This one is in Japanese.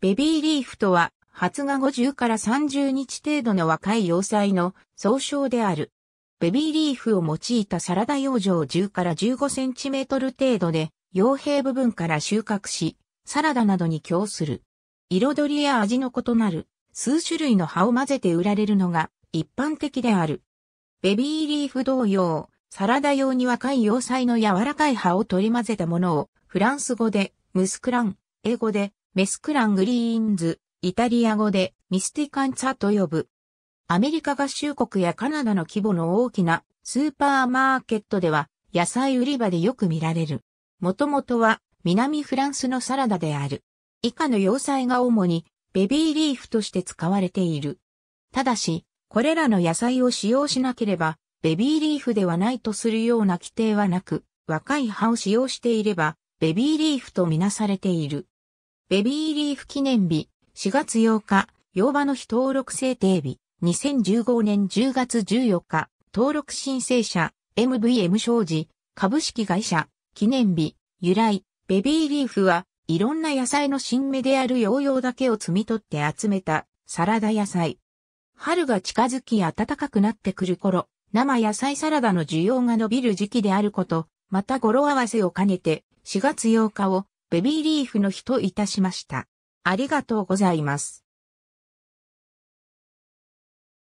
ベビーリーフとは、発芽後0から30日程度の若い要塞の総称である。ベビーリーフを用いたサラダ養生10から15センチメートル程度で、傭兵部分から収穫し、サラダなどに供する。彩りや味の異なる数種類の葉を混ぜて売られるのが一般的である。ベビーリーフ同様、サラダ用に若い要塞の柔らかい葉を取り混ぜたものを、フランス語で、ムスクラン、英語で、メスクラングリーンズ、イタリア語でミスティカンツァと呼ぶ。アメリカ合衆国やカナダの規模の大きなスーパーマーケットでは野菜売り場でよく見られる。もともとは南フランスのサラダである。以下の要塞が主にベビーリーフとして使われている。ただし、これらの野菜を使用しなければ、ベビーリーフではないとするような規定はなく、若い葉を使用していれば、ベビーリーフとみなされている。ベビーリーフ記念日、4月8日、洋場の日登録制定日、2015年10月14日、登録申請者、MVM 商事、株式会社、記念日、由来、ベビーリーフは、いろんな野菜の新芽である洋々だけを摘み取って集めた、サラダ野菜。春が近づき暖かくなってくる頃、生野菜サラダの需要が伸びる時期であること、また語呂合わせを兼ねて、4月8日をベビーリーフの日といたしました。ありがとうございます。